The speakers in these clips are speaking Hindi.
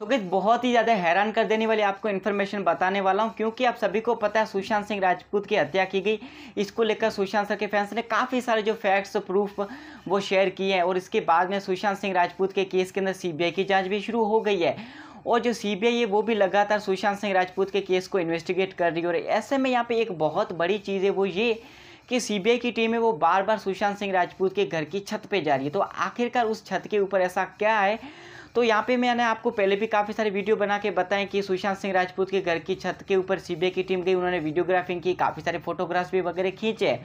तो गई बहुत ही ज़्यादा हैरान कर देने वाली आपको इन्फॉर्मेशन बताने वाला हूँ क्योंकि आप सभी को पता है सुशांत सिंह राजपूत की हत्या की गई इसको लेकर सुशांत सर के फैंस ने काफ़ी सारे जो फैक्ट्स प्रूफ वो शेयर किए हैं और इसके बाद में सुशांत सिंह राजपूत के केस के अंदर सीबीआई की जाँच भी शुरू हो गई है और जो सी है वो भी लगातार सुशांत सिंह राजपूत के केस को इन्वेस्टिगेट कर रही है और ऐसे में यहाँ पर एक बहुत बड़ी चीज़ है वो ये कि सीबीआई की टीम है वो बार बार सुशांत सिंह राजपूत के घर की छत पे जा रही है तो आखिरकार उस छत के ऊपर ऐसा क्या है तो यहाँ पे मैंने आपको पहले भी काफ़ी सारे वीडियो बना के बताएं कि सुशांत सिंह राजपूत के घर की छत के ऊपर सीबीआई की टीम गई उन्होंने वीडियोग्राफिंग की काफ़ी सारे फोटोग्राफ्स भी वगैरह खींचे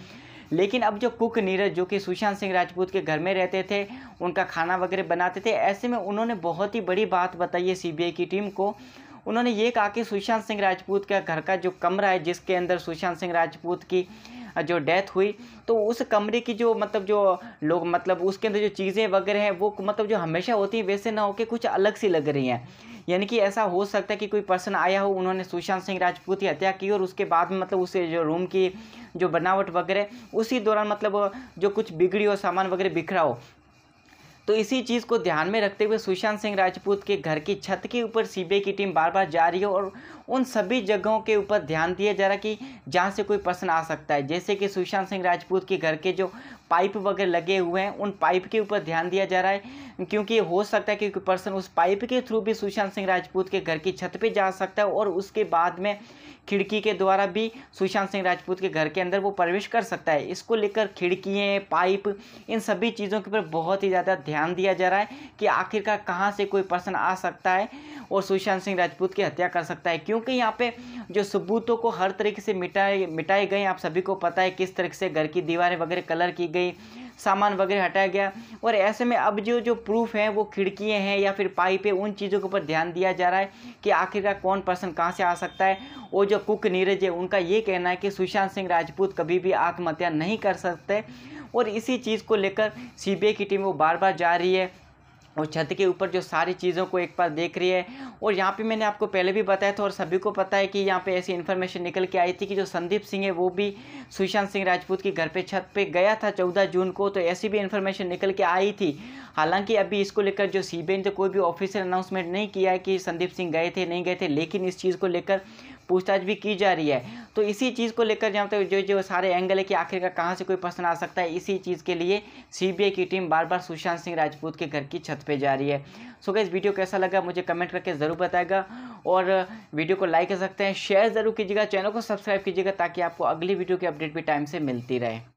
लेकिन अब जो कुक नीरज जो कि सुशांत सिंह राजपूत के घर में रहते थे उनका खाना वगैरह बनाते थे ऐसे में उन्होंने बहुत ही बड़ी बात बताई है सी की टीम को उन्होंने ये कहा कि सुशांत सिंह राजपूत का घर का जो कमरा है जिसके अंदर सुशांत सिंह राजपूत की जो डेथ हुई तो उस कमरे की जो मतलब जो लोग मतलब उसके अंदर जो चीज़ें वगैरह हैं वो मतलब जो हमेशा होती हैं वैसे ना होकर कुछ अलग सी लग रही हैं यानी कि ऐसा हो सकता है कि कोई पर्सन आया हो उन्होंने सुशांत सिंह राजपूत की हत्या की और उसके बाद में मतलब उसे जो रूम की जो बनावट वगैरह उसी दौरान मतलब जो कुछ बिगड़ी हो सामान वगैरह बिखरा हो तो इसी चीज़ को ध्यान में रखते हुए सुशांत सिंह राजपूत के घर की छत के ऊपर सीबीआई की टीम बार बार जा रही है और उन सभी जगहों के ऊपर ध्यान दिया जा रहा कि जहाँ से कोई प्रश्न आ सकता है जैसे कि सुशांत सिंह राजपूत के घर के जो पाइप वगैरह लगे हुए हैं उन पाइप के ऊपर ध्यान दिया जा रहा है क्योंकि हो सकता है कि कोई पर्सन उस पाइप के थ्रू भी सुशांत सिंह राजपूत के घर की छत पर जा सकता है और उसके बाद में खिड़की के द्वारा भी सुशांत सिंह राजपूत के घर के अंदर वो प्रवेश कर सकता है इसको लेकर खिड़कियाँ पाइप इन सभी चीज़ों के ऊपर बहुत ही ज़्यादा ध्यान ध्यान दिया जा रहा है कि आखिरकार कहाँ से कोई पर्सन आ सकता है और सुशांत सिंह राजपूत की हत्या कर सकता है क्योंकि यहाँ पे जो सबूतों को हर तरीके से मिटाए मिटाए गए आप सभी को पता है किस तरीके से घर की दीवारें वगैरह कलर की गई सामान वगैरह हटाया गया और ऐसे में अब जो जो प्रूफ है वो खिड़कियाँ हैं या फिर पाइप है उन चीज़ों के ऊपर ध्यान दिया जा रहा है कि आखिरकार कौन पर्सन कहाँ से आ सकता है वो जो कुक नीरज है उनका ये कहना है कि सुशांत सिंह राजपूत कभी भी आत्महत्या नहीं कर सकते और इसी चीज़ को लेकर सीबीआई की टीम वो बार बार जा रही है और छत के ऊपर जो सारी चीज़ों को एक बार देख रही है और यहाँ पे मैंने आपको पहले भी बताया था और सभी को पता है कि यहाँ पे ऐसी इन्फॉर्मेशन निकल के आई थी कि जो संदीप सिंह है वो भी सुशांत सिंह राजपूत के घर पे छत पे गया था चौदह जून को तो ऐसी भी इन्फॉर्मेशन निकल के आई थी हालांकि अभी इसको लेकर जो सी ने तो कोई भी ऑफिशियल अनाउंसमेंट नहीं किया है कि संदीप सिंह गए थे नहीं गए थे लेकिन इस चीज़ को लेकर पूछताछ भी की जा रही है तो इसी चीज़ को लेकर जहाँ तक जो जो सारे एंगल है कि आखिरकार कहाँ से कोई पर्सन आ सकता है इसी चीज़ के लिए सीबीआई की टीम बार बार सुशांत सिंह राजपूत के घर की छत पे जा रही है सो गई वीडियो कैसा लगा मुझे कमेंट करके ज़रूर बताएगा और वीडियो को लाइक कर सकते हैं शेयर ज़रूर कीजिएगा चैनल को सब्सक्राइब कीजिएगा ताकि आपको अगली वीडियो की अपडेट भी टाइम से मिलती रहे